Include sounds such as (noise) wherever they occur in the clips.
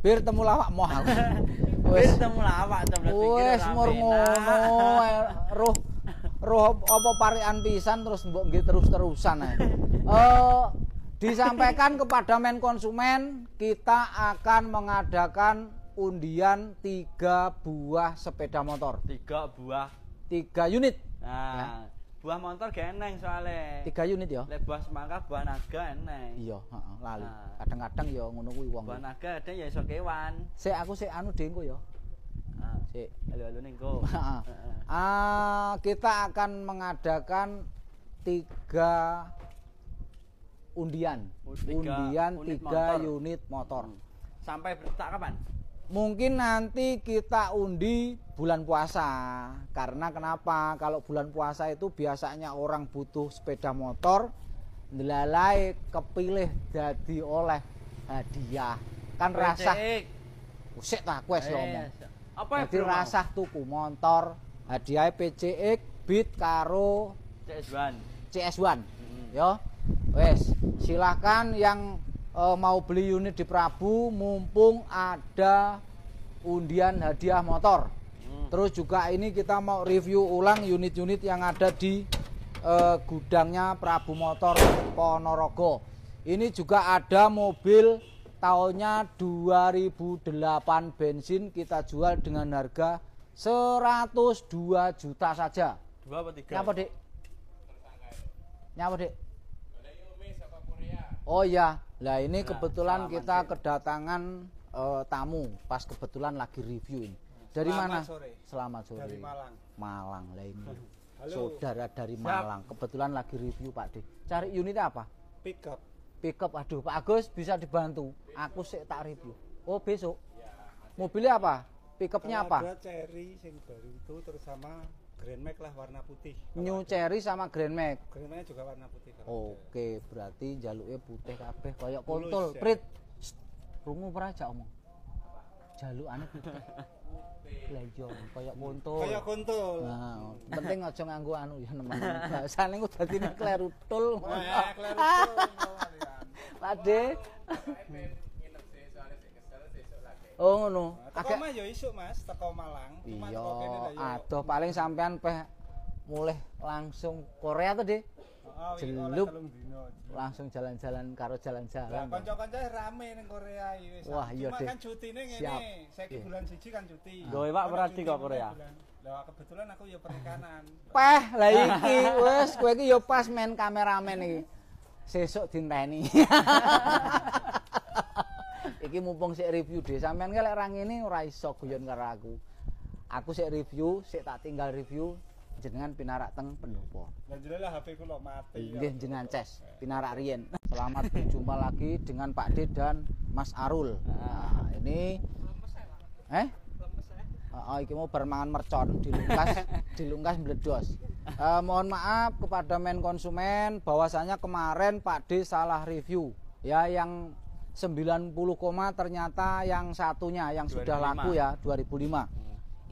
bir temu lawak mohal, (laughs) bir temu lawak wes mur ngono roh roh apa parian pisan terus mbok nggih terus-terusan ae (laughs) eh disampaikan kepada men konsumen kita akan mengadakan undian tiga buah sepeda motor tiga buah tiga unit nah. ya buah motor gak eneng soalnya tiga unit ya lek buah semangka buah naga eneng iya lalu, nah. kadang-kadang ya ngono kuwi wong buah naga ada ya iso kewan sik aku sik anu ding ya ah. sik halo-halo ning (laughs) ah kita akan mengadakan tiga undian oh, tiga undian unit tiga motor. unit motor hmm. sampai tak kapan mungkin nanti kita undi bulan puasa karena kenapa kalau bulan puasa itu biasanya orang butuh sepeda motor nilai kepilih jadi oleh hadiah kan rasa usik tak wes ngomong apa jadi rasa tuku motor hadiah PCX Beat karo CS1 CS1 hmm. yo wes silakan yang e, mau beli unit di Prabu mumpung ada undian hadiah motor. Hmm. Terus juga ini kita mau review ulang unit-unit yang ada di e, gudangnya Prabu Motor Ponorogo. Ini juga ada mobil tahunnya 2008 bensin kita jual dengan harga 102 juta saja. Dua apa tiga? Nyapa, Dik? Nyapa, Dik? Oh iya, Nah ini kebetulan kita kedatangan uh, tamu pas kebetulan lagi review ini Dari Selamat mana? Sore. Selamat sore. Dari Malang. Malang lah ini. Halo. Saudara dari Siap. Malang. Kebetulan lagi review Pak de Cari unit apa? Pickup. Pickup. Aduh Pak Agus bisa dibantu. Besok. Aku sih tak review. Oh besok. Ya, Mobilnya apa? Pickupnya apa? Ada Cherry yang baru itu terus sama Grand Mac lah warna putih. New ada. Cherry sama Grand Mac. Grand Mac juga warna putih. Oke, okay, berarti jaluknya putih kabeh kayak kontol. Ya. Prit. Rungu peraja omong. aneh putih. Lejong kayak kontol. Kayak kontol. Nah, penting aja nganggo anu ya nemen. Bahasane ku dadi kleru klerutul. Ya, kleru (laughs) Oh ngono. Akeh mah ya isuk Mas, teko Malang. Iya, aduh paling sampean peh mulai langsung Korea tuh deh. Jelup. Langsung jalan-jalan karo jalan-jalan. Lah kanca-kanca rame ning Korea iki Wah, iya deh. Cuma kan cutine ngene. Saya bulan siji kan cuti. Lho, Pak berarti kok Korea. Lah kebetulan aku ya perikanan. Peh, lah (laughs) iki wis kowe iki ya pas main kameramen iki. Sesuk dinteni. (laughs) iki mumpung sik review deh sampean lek ra ngene ora iso guyon karo aku. Aku sik review, sik tak tinggal review jenengan pinarak teng pendopo. Lah HP ku lok mati. Ya. Nggih jenengan ces, pinarak riyen. Selamat berjumpa lagi dengan Pak D dan Mas Arul. Nah, ini Eh? Oh, iki mau bermangan mercon dilungkas, (laughs) dilungkas meledos. Uh, eh, mohon maaf kepada men konsumen bahwasanya kemarin Pak D salah review. Ya yang 90, ternyata yang satunya yang 2005. sudah laku ya 2005 hmm.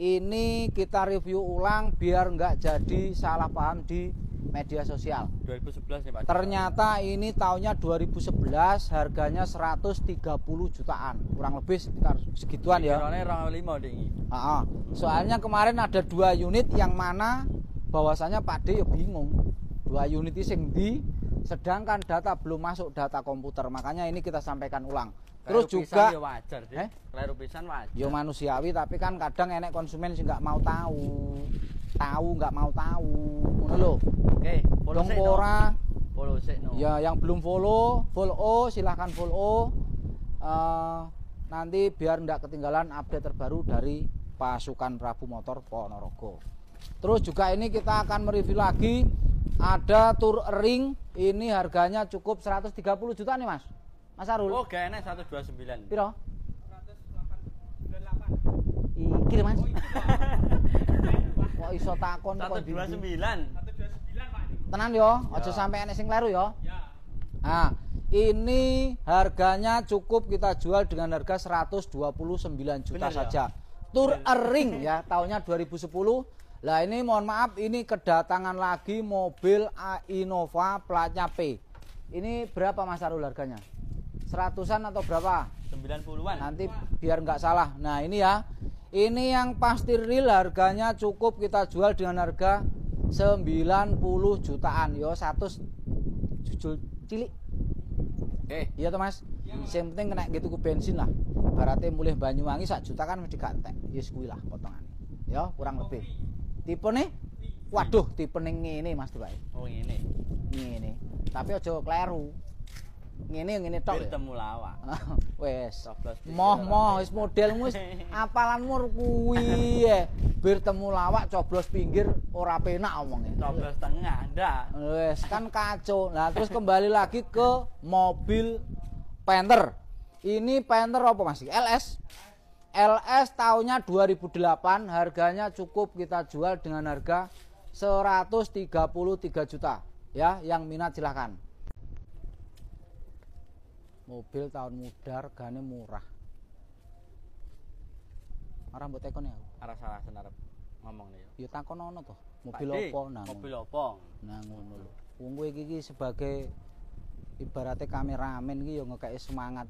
ini kita review ulang biar nggak jadi salah paham di media sosial 2011 nih ya, Pak ternyata ini tahunnya 2011 harganya 130 jutaan kurang lebih sekitar segituan ya soalnya kemarin ada dua unit yang mana bahwasanya Pak D ya bingung dua unit sing di Sedangkan data belum masuk data komputer, makanya ini kita sampaikan ulang. Terus juga ya wajar sih. Eh? wajar. Ya manusiawi tapi kan kadang enek konsumen sih nggak mau tahu. Tahu nggak mau tahu. Ngono lo Oke, follow no. Follow no. Ya yang belum follow, follow silahkan follow. Uh, eh, nanti biar ndak ketinggalan update terbaru dari pasukan Prabu Motor Ponorogo. Terus juga ini kita akan mereview lagi ada tour ring ini harganya cukup 130 juta nih Mas. Mas Arul. Oh, gak enak 129. Piro? 198. Iki Mas. Oh, (laughs) kok iso takon 129. 129 Pak. Tenan yo, aja ya. sampai enak sing leru yo. Ya. Nah, ini harganya cukup kita jual dengan harga 129 juta Bener, ya? saja. Ya? Tur ring ya, tahunnya 2010 lah ini mohon maaf ini kedatangan lagi mobil a Innova platnya P. Ini berapa Mas Arul harganya? Seratusan atau berapa? 90-an. Nanti biar nggak salah. Nah, ini ya. Ini yang pasti real harganya cukup kita jual dengan harga 90 jutaan. Yo, satu jujur cilik. Eh, iya toh Mas. Yang penting kena gitu ke bensin lah. Berarti mulai Banyuwangi sak juta kan mesti gantek. Yes lah potongan. Ya, kurang lebih tipe nih, waduh tipe tipene ngene Mas Dubai oh ini ini, tapi aja kleru ngene ngene tok ketemu lawak (laughs) Wes, moh moh wis model wis (laughs) apalanmu kuwi ya. bir temu lawak coblos pinggir ora penak omongnya coblos tengah ndak Wes kan kacau nah terus kembali lagi ke mobil Panther ini Panther apa Mas LS LS tahunnya 2008 harganya cukup kita jual dengan harga 133 juta ya yang minat silahkan mobil tahun muda harganya murah arah buat tekon ya arah salah senarap ngomong nih ya takon ono tuh mobil opo nang mobil opo nang ngono lho sebagai ibaratnya kameramen gitu ya semangat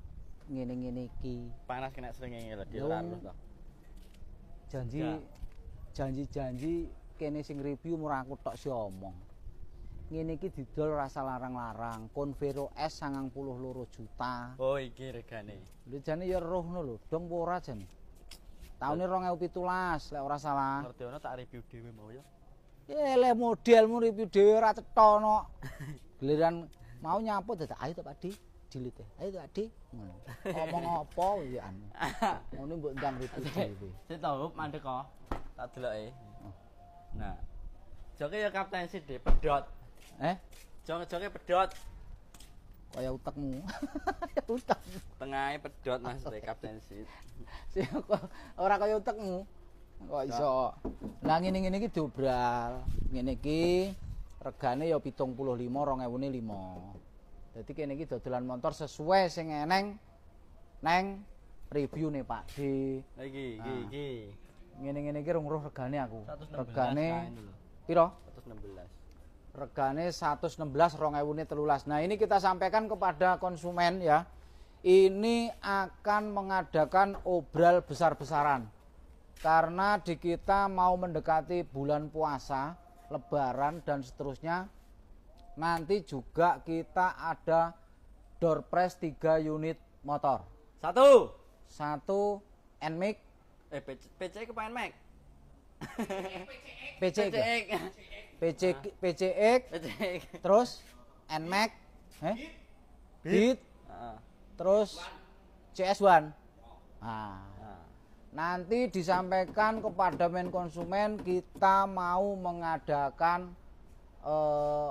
ngene-ngene iki. Panas kena srengenge lho dilarus to. Janji janji-janji kene sing review murah aku tok si omong. Ngene iki didol rasa larang-larang, Convero S 92 juta. Oh, iki regane. Lho jane ya rohno lho, dong ora jane. Taune 2017 lek ora salah. Ngerti ana tak review dhewe mau ya. Yeleh modelmu review dhewe ora cetono. (laughs) Giliran mau nyaput dadak ayo to Pakdi. dilite. Ayo tak di. Ngomong apa ya anu. (laughs) Ngono mbok ndang rutu dhewe. Sik tau mandek kok. Tak deloke. Oh. Nah. Joke ya kapten sid de pedot. Eh? Joke-joke pedot. Kaya utekmu. (laughs) Ya utek. Tengahe pedot Mas kapten sid si kok ora kaya utekmu. Kok iso. Lah ngene-ngene iki dobral. Ngene iki regane ya 75 2005. Jadi kene gitu. dodolan motor sesuai sing eneng neng review nih Pak di lagi, lagi. nah. ini ini kira ngurus regane aku. Regane piro? 116. Regane 116 telulas. Nah, ini kita sampaikan kepada konsumen ya. Ini akan mengadakan obral besar-besaran. Karena di kita mau mendekati bulan puasa, lebaran dan seterusnya nanti juga kita ada door press tiga unit motor satu satu NMAX eh PC, PC ke NMAX ya? PCX PCX PC, terus NMAX eh Beat ah. terus CS1 nah ah. nanti disampaikan kepada men konsumen kita mau mengadakan eh,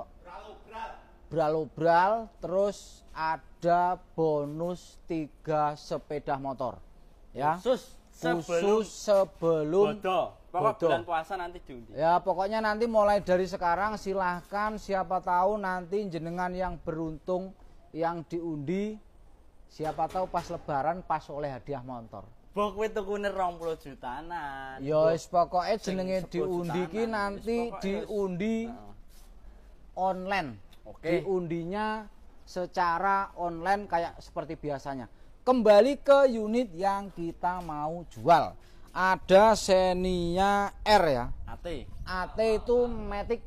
bralobral terus ada bonus tiga sepeda motor. Ya. Khusus sebelum khusus sebelum bodoh. Pokok bodoh. bulan puasa nanti diundi. Ya, pokoknya nanti mulai dari sekarang silahkan siapa tahu nanti jenengan yang beruntung yang diundi siapa tahu pas lebaran pas oleh hadiah motor. Mbok kowe tukune 20 jutaan. Ya wis pokoke jenenge diundi ki nanti diundi. Nah online. Oke. Diundinya secara online kayak seperti biasanya. Kembali ke unit yang kita mau jual. Ada Xenia R ya. AT. AT itu Matic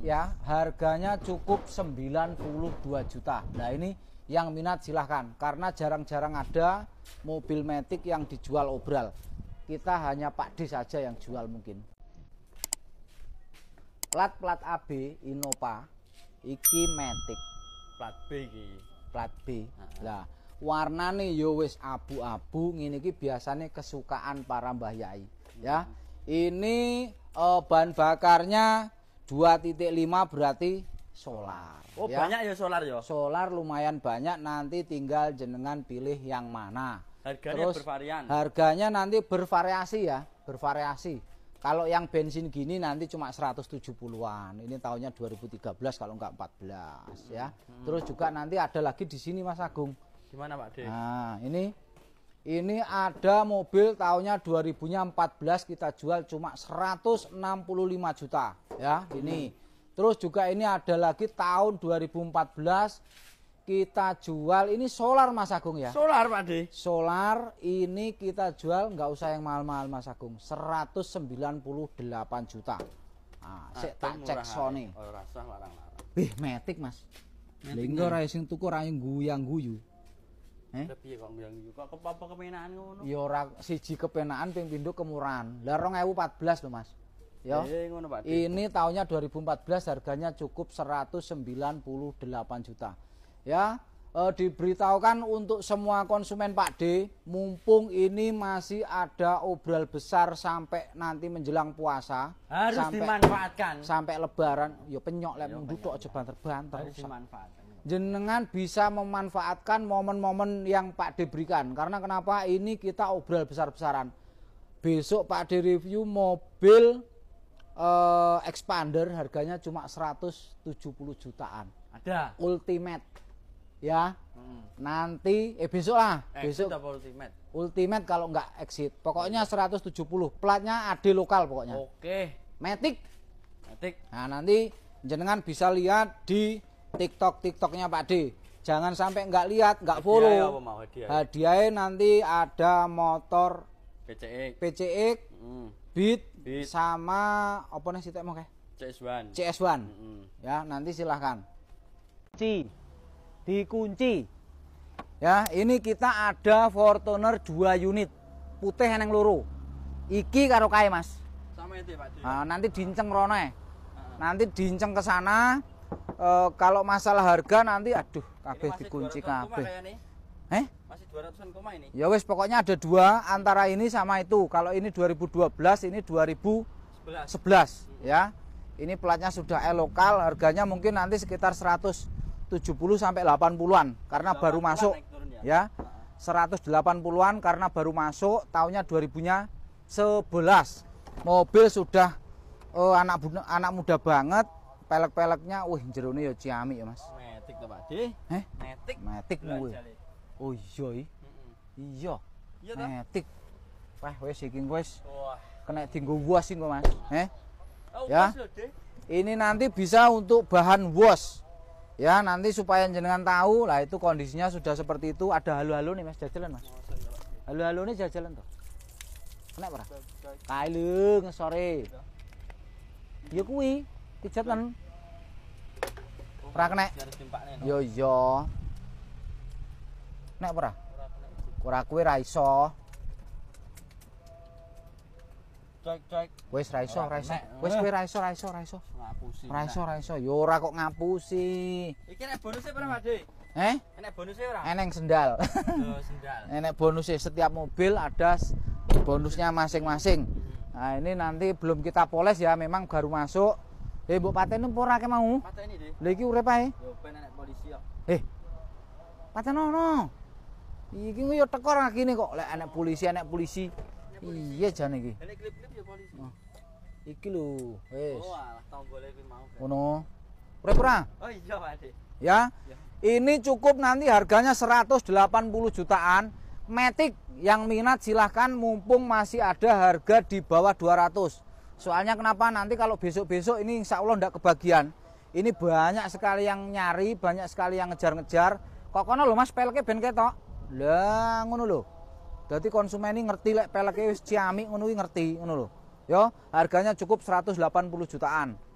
ya. Harganya cukup 92 juta. Nah, ini yang minat silahkan karena jarang-jarang ada mobil Matic yang dijual obral kita hanya Pak D saja yang jual mungkin plat-plat AB Innova iki Matic. Plat B iki. Plat B. Lah, warnane ya wis abu-abu ini iki biasane kesukaan para Mbah Yai, hmm. ya. Iya. Ini uh, bahan bakarnya 2.5 berarti solar. Oh, ya. banyak ya solar ya? Solar lumayan banyak, nanti tinggal jenengan pilih yang mana. Harganya Terus, bervarian. Harganya nanti bervariasi ya, bervariasi kalau yang bensin gini nanti cuma 170-an. Ini tahunnya 2013 kalau enggak 14 ya. Hmm. Terus juga nanti ada lagi di sini Mas Agung. Gimana Pak De? Nah, ini ini ada mobil tahunnya 2014 kita jual cuma 165 juta ya, ini. Hmm. Terus juga ini ada lagi tahun 2014 kita jual ini solar Mas Agung ya? Solar Pak De. Solar ini kita jual nggak usah yang mahal-mahal Mas Agung. 198 juta. Nah, saya tak cek Sony. Oh, rasah larang-larang. Wih, metik Mas. Linggo ya? ra sing tuku ra guyang guyu. Eh? Piye kok guyang guyu? Kok apa kepenaan ngono? Ya ora siji kepenaan ping pindho kemurahan. Lah 2014 lho Mas. Ya. Eh, ini tahunnya 2014 harganya cukup 198 juta ya e, diberitahukan untuk semua konsumen Pak D mumpung ini masih ada obral besar sampai nanti menjelang puasa harus sampai, dimanfaatkan sampai lebaran ya penyok lek ya, duduk aja banter-banter harus dimanfaatkan jenengan bisa memanfaatkan momen-momen yang Pak D berikan karena kenapa ini kita obral besar-besaran besok Pak D review mobil uh, expander harganya cuma 170 jutaan. Ada. Ultimate ya hmm. nanti eh besok lah exit besok ultimate ultimate kalau nggak exit pokoknya 170 platnya AD lokal pokoknya oke okay. Matic Matic nah nanti jenengan bisa lihat di TikTok TikToknya Pak D jangan sampai nggak lihat nggak follow hadiah ya, apa mau hadiah hadiahnya nanti ada motor PCX PCX hmm. Beat, Beat sama apa nih sih mau kayak CS1 CS1 -hmm. ya nanti silahkan C dikunci. Ya, ini kita ada Fortuner 2 unit putih yang loro. Iki karo kae, Mas. Sama itu, ya, Pak. Nah, nanti dinceng rono ya. Nanti dinceng ke sana. E, kalau masalah harga nanti aduh kabeh dikunci kabeh. Eh? Masih 200-an koma ini. Ya wes pokoknya ada dua antara ini sama itu. Kalau ini 2012, ini 2011. 11. sebelas Ya. Ini platnya sudah E lokal, harganya mungkin nanti sekitar 100 70 sampai 80-an ya? ya. karena baru masuk ya. ya. 180-an karena baru masuk tahunnya 2000-nya 11. Mobil sudah oh, anak anak muda banget, pelek-peleknya wih jerone ya ciamik ya, Mas. Metik Pak. Eh? Metik. Metik Oh iya. Iya. iya. iya Metik. Wah, wes iki wes. Wah. Kena dienggo wash kok, Mas. Eh? Oh, ya. Ini nanti bisa untuk bahan wash Ya nanti supaya jenengan tahu lah itu kondisinya sudah seperti itu ada halu-halu nih mas jajalan mas. Oh, halu-halu ini jajalan tuh. Kenapa ora? Kailu ngesore. Ya kuwi pijatan. Oh, ora kena. Yo yo. Nek ora? Ora raiso cek cek wis ra iso ra iso wis kowe ra iso ra iso ra iso ngapusi ra iso ra iso yo ora kok ngapusi iki nek bonus e berapa dik eh nek bonus e ora eneng sendal oh, lho (laughs) sendal nek bonus setiap mobil ada bonusnya masing-masing hmm. nah ini nanti belum kita poles ya memang baru masuk eh mbok paten nempo ora ke mau paten lho iki urip ae yo ben nek polisi yo eh paten ono iki yo tekor ngene kok lek nek polisi nek polisi Iya, iya, iya jan iki. ya Oh. Iki lho, wis. Oh, e oh, iya, ya? ya. Ini cukup nanti harganya 180 jutaan. Metik yang minat silahkan mumpung masih ada harga di bawah 200. Soalnya kenapa nanti kalau besok-besok ini insya Allah tidak kebagian. Ini banyak sekali yang nyari, banyak sekali yang ngejar-ngejar. Kok kono lo Mas pelke ben ketok. Lah ngono lho. Jadi konsumen ini ngerti lek peleknya wis ciamik ngono ngerti ngono lho. Ya, harganya cukup 180 jutaan.